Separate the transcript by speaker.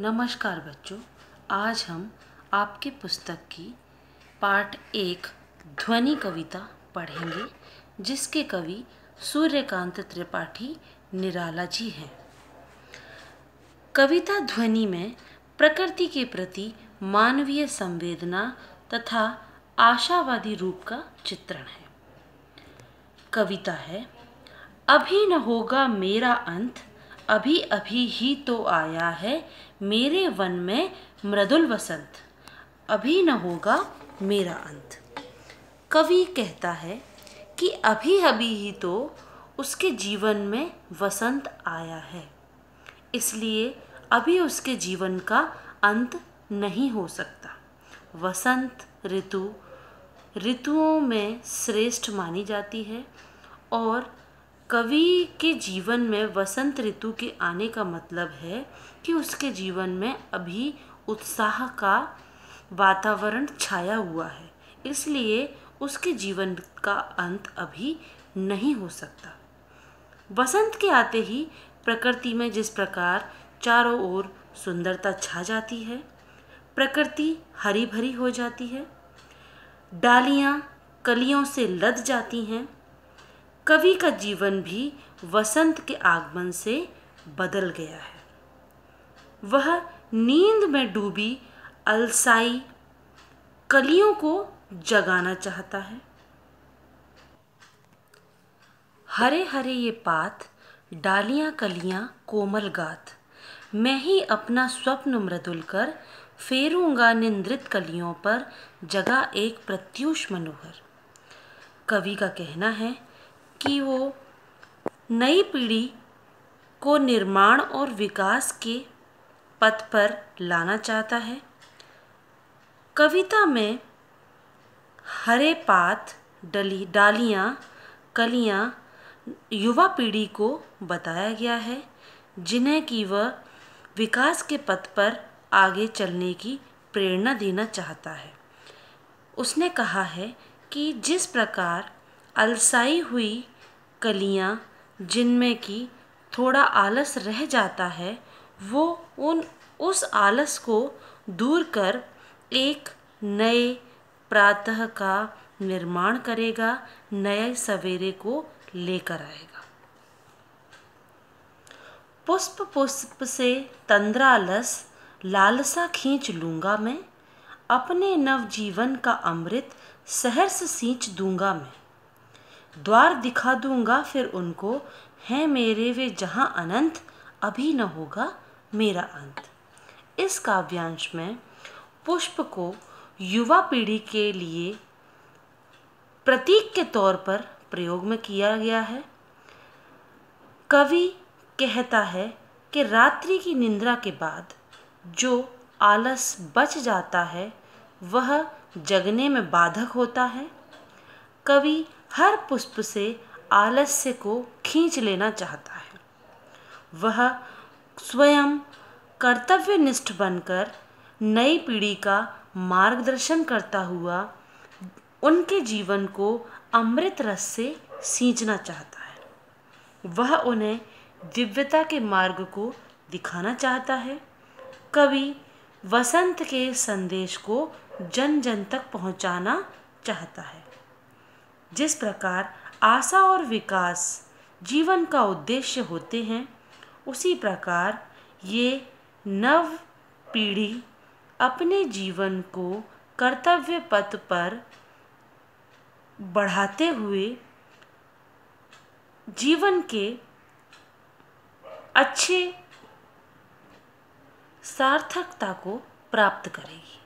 Speaker 1: नमस्कार बच्चों आज हम आपके पुस्तक की पार्ट एक ध्वनि कविता पढ़ेंगे जिसके कवि सूर्यकांत त्रिपाठी निराला जी हैं कविता ध्वनि में प्रकृति के प्रति मानवीय संवेदना तथा आशावादी रूप का चित्रण है कविता है अभी न होगा मेरा अंत अभी अभी ही तो आया है मेरे वन में मृदुल वसंत अभी न होगा मेरा अंत कवि कहता है कि अभी अभी ही तो उसके जीवन में वसंत आया है इसलिए अभी उसके जीवन का अंत नहीं हो सकता वसंत ऋतु ऋतुओं में श्रेष्ठ मानी जाती है और कवि के जीवन में वसंत ऋतु के आने का मतलब है कि उसके जीवन में अभी उत्साह का वातावरण छाया हुआ है इसलिए उसके जीवन का अंत अभी नहीं हो सकता वसंत के आते ही प्रकृति में जिस प्रकार चारों ओर सुंदरता छा जाती है प्रकृति हरी भरी हो जाती है डालियाँ कलियों से लद जाती हैं कवि का जीवन भी वसंत के आगमन से बदल गया है वह नींद में डूबी अलसाई कलियों को जगाना चाहता है हरे हरे ये पात डालियां कलियां कोमल गात मैं ही अपना स्वप्न मृदुल कर फेरूंगा निंद्रित कलियों पर जगा एक प्रत्युष मनोहर कवि का कहना है कि वो नई पीढ़ी को निर्माण और विकास के पथ पर लाना चाहता है कविता में हरे पात डली डालियाँ कलियाँ युवा पीढ़ी को बताया गया है जिन्हें कि वह विकास के पथ पर आगे चलने की प्रेरणा देना चाहता है उसने कहा है कि जिस प्रकार अलसाई हुई कलियां जिनमें कि थोड़ा आलस रह जाता है वो उन उस आलस को दूर कर एक नए प्रातः का निर्माण करेगा नए सवेरे को लेकर आएगा पुष्प पुष्प से तंद्रालस लालसा खींच लूंगा मैं अपने नवजीवन का अमृत सहर्ष सींच दूंगा मैं द्वार दिखा दूंगा फिर उनको है मेरे वे जहाँ अनंत अभी न होगा मेरा अंत इस काव्यांश में पुष्प को युवा पीढ़ी के लिए प्रतीक के तौर पर प्रयोग में किया गया है कवि कहता है कि रात्रि की निंद्रा के बाद जो आलस बच जाता है वह जगने में बाधक होता है कवि हर पुष्प से आलस्य को खींच लेना चाहता है वह स्वयं कर्तव्यनिष्ठ बनकर नई पीढ़ी का मार्गदर्शन करता हुआ उनके जीवन को अमृत रस से सींचना चाहता है वह उन्हें दिव्यता के मार्ग को दिखाना चाहता है कवि वसंत के संदेश को जन जन तक पहुंचाना चाहता है जिस प्रकार आशा और विकास जीवन का उद्देश्य होते हैं उसी प्रकार ये नव पीढ़ी अपने जीवन को कर्तव्य पथ पर बढ़ाते हुए जीवन के अच्छे सार्थकता को प्राप्त करेगी